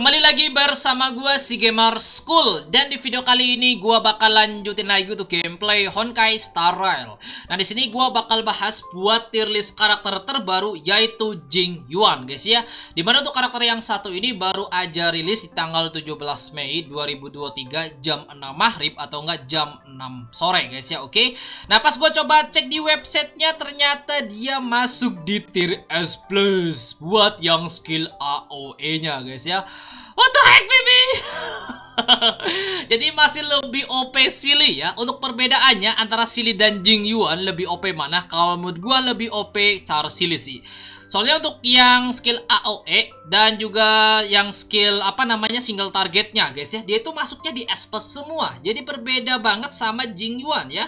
Kembali lagi bersama gue si Gamer School dan di video kali ini gue bakal lanjutin lagi untuk gameplay Honkai Star Rail. Nah, di sini gua bakal bahas buat tier list karakter terbaru yaitu Jing Yuan, guys ya. Dimana tuh karakter yang satu ini baru aja rilis di tanggal 17 Mei 2023 jam 6 maghrib atau enggak jam 6 sore, guys ya. Oke. Nah, pas gue coba cek di websitenya ternyata dia masuk di tier S+ plus buat yang skill AOE-nya, guys ya. What the heck baby? Jadi masih lebih OP Silly ya. Untuk perbedaannya antara Silly dan Jing Yuan lebih OP mana? Kalau menurut gua lebih OP Char Silly sih. Soalnya untuk yang skill AOE dan juga yang skill apa namanya single targetnya guys ya, dia itu masuknya di S plus semua. Jadi berbeda banget sama Jing Yuan ya.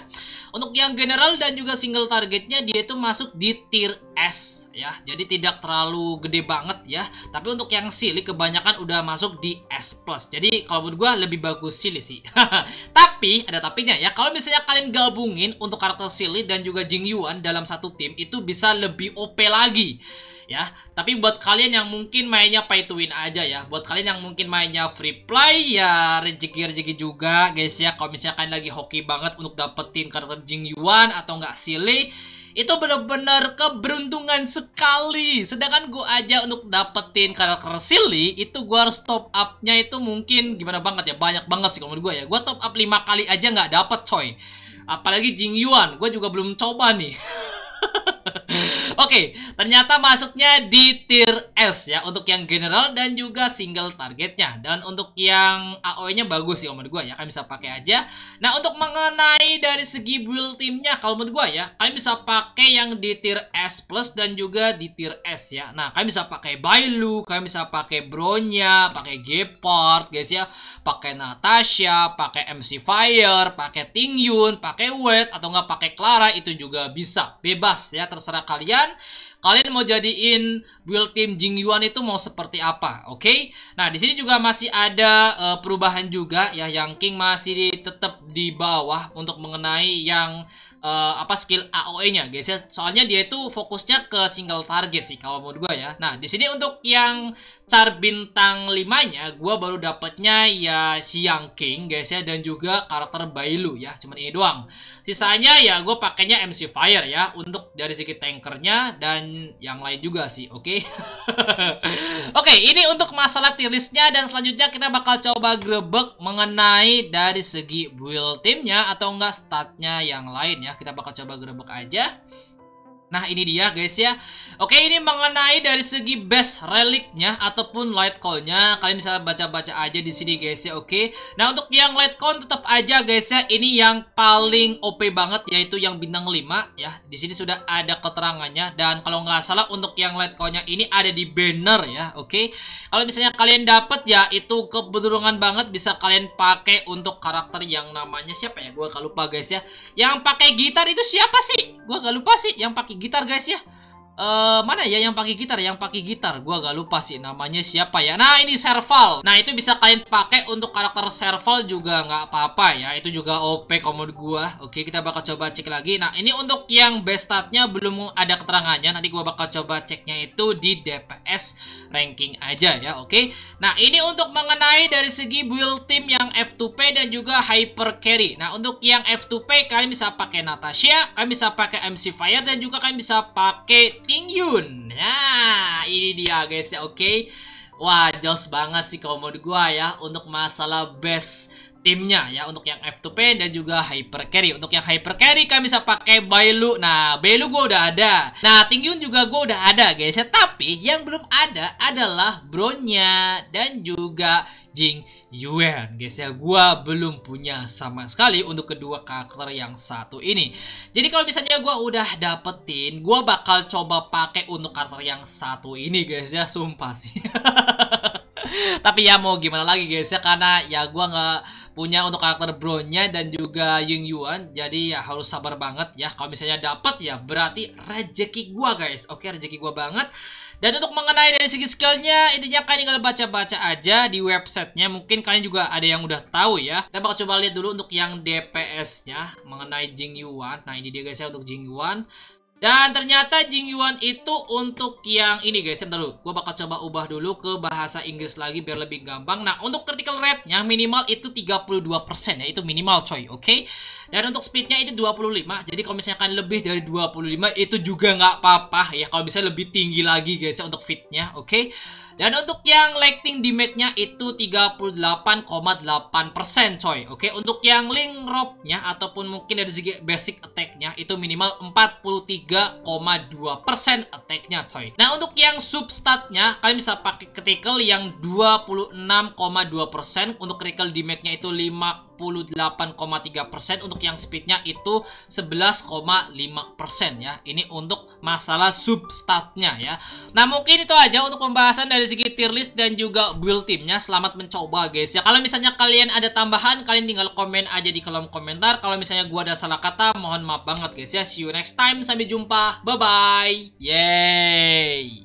Untuk yang general dan juga single targetnya dia itu masuk di tier S ya. Jadi tidak terlalu gede banget ya. Tapi untuk yang silly kebanyakan udah masuk di S plus. Jadi kalau menurut gue lebih bagus silly sih. Tapi tapi ada tapinya ya kalau misalnya kalian gabungin untuk karakter Silly dan juga Jing Yuan dalam satu tim itu bisa lebih OP lagi ya. Tapi buat kalian yang mungkin mainnya pay to win aja ya. Buat kalian yang mungkin mainnya free play ya rezeki-rezeki juga guys ya. Kalau misalnya kalian lagi hoki banget untuk dapetin karakter Jing Yuan atau nggak Silly itu benar-benar keberuntungan sekali sedangkan gue aja untuk dapetin karakter Silly itu gue harus top upnya itu mungkin gimana banget ya banyak banget sih kalau menurut gue ya gue top up 5 kali aja nggak dapet coy apalagi Jing Yuan gue juga belum coba nih Oke, ternyata masuknya di tier S ya untuk yang general dan juga single targetnya. Dan untuk yang AOE-nya bagus sih menurut gue ya, kalian bisa pakai aja. Nah, untuk mengenai dari segi build timnya kalau menurut gue ya, kalian bisa pakai yang di tier S plus dan juga di tier S ya. Nah, kalian bisa pakai Bailu, kalian bisa pakai Bronya, pakai Gepard guys ya, pakai Natasha, pakai MC Fire, pakai Tingyun, pakai Wade atau nggak pakai Clara itu juga bisa bebas ya terserah kalian Kan? kalian mau jadiin build team Jing Yuan itu mau seperti apa, oke? Okay? Nah, di sini juga masih ada uh, perubahan juga ya yang King masih tetap di bawah untuk mengenai yang uh, apa skill AOE-nya guys ya. Soalnya dia itu fokusnya ke single target sih kalau mau gua ya. Nah, di sini untuk yang char bintang 5-nya gua baru dapatnya ya si Yang King guys ya dan juga karakter Bailu ya. Cuman ini doang. Sisanya ya gua pakainya MC Fire ya untuk dari segi tankernya lainnya dan yang lain juga sih, oke? Okay? oke, okay, ini untuk masalah tirisnya dan selanjutnya kita bakal coba grebek mengenai dari segi build timnya atau enggak statnya yang lain ya. Kita bakal coba grebek aja. Nah ini dia guys ya Oke ini mengenai dari segi best reliknya ataupun light callnya Kalian bisa baca-baca aja di sini guys ya oke Nah untuk yang light call tetap aja guys ya Ini yang paling OP banget yaitu yang bintang 5 ya di sini sudah ada keterangannya Dan kalau nggak salah untuk yang light callnya ini ada di banner ya oke Kalau misalnya kalian dapat ya itu kebetulan banget bisa kalian pakai untuk karakter yang namanya siapa ya Gue gak lupa guys ya Yang pakai gitar itu siapa sih? Gue gak lupa sih yang pakai gitar guys ya. Uh, mana ya yang pakai gitar? Yang pakai gitar, gua gak lupa sih namanya siapa ya. Nah ini Serval. Nah itu bisa kalian pakai untuk karakter Serval juga nggak apa-apa ya. Itu juga OP komod gua. Oke kita bakal coba cek lagi. Nah ini untuk yang best startnya belum ada keterangannya. Nanti gua bakal coba ceknya itu di DPS ranking aja ya oke okay? nah ini untuk mengenai dari segi build team yang F2P dan juga hyper carry nah untuk yang F2P kalian bisa pakai Natasha kalian bisa pakai MC Fire dan juga kalian bisa pakai Yun nah ini dia guys ya oke okay? Wah, jos banget sih kalau mau gua ya untuk masalah best timnya ya untuk yang F2P dan juga Hyper Carry. Untuk yang Hyper Carry kami bisa pakai Bailu. Nah, Bailu gue udah ada. Nah, Tingyun juga gue udah ada guys ya. Tapi yang belum ada adalah Bronya dan juga Jing Yuan guys ya gue belum punya sama sekali untuk kedua karakter yang satu ini jadi kalau misalnya gue udah dapetin gue bakal coba pakai untuk karakter yang satu ini guys ya sumpah sih Tapi ya mau gimana lagi guys ya karena ya gue nggak punya untuk karakter Bronya dan juga Ying Yuan. Jadi ya harus sabar banget ya. Kalau misalnya dapat ya berarti rejeki gue guys. Oke, rejeki gue banget. Dan untuk mengenai dari segi skillnya, intinya kalian tinggal baca-baca aja di websitenya. Mungkin kalian juga ada yang udah tahu ya. Kita bakal coba lihat dulu untuk yang DPS-nya mengenai Jing Yuan. Nah ini dia guys ya untuk Jing Yuan. Dan ternyata Jing Yuan itu untuk yang ini guys, sebentar dulu. Gue bakal coba ubah dulu ke bahasa Inggris lagi biar lebih gampang. Nah, untuk critical rate yang minimal itu 32% ya, itu minimal coy, oke? Okay? Dan untuk speednya itu 25. Jadi kalau misalkan lebih dari 25 itu juga nggak apa-apa ya. Kalau bisa lebih tinggi lagi guys ya untuk fitnya, oke? Okay? Dan untuk yang lighting damage-nya itu 38,8% coy. Oke, untuk yang link rope-nya ataupun mungkin dari segi basic attack-nya itu minimal 43,2% attack-nya coy. Nah, untuk yang substat-nya kalian bisa pakai critical yang 26,2% untuk critical damage-nya itu 5 persen untuk yang speednya itu 11,5% ya. Ini untuk masalah substatnya ya. Nah, mungkin itu aja untuk pembahasan dari segi tier list dan juga build timnya. Selamat mencoba guys ya. Kalau misalnya kalian ada tambahan, kalian tinggal komen aja di kolom komentar. Kalau misalnya gua ada salah kata, mohon maaf banget guys ya. See you next time. Sampai jumpa. Bye bye. Yay.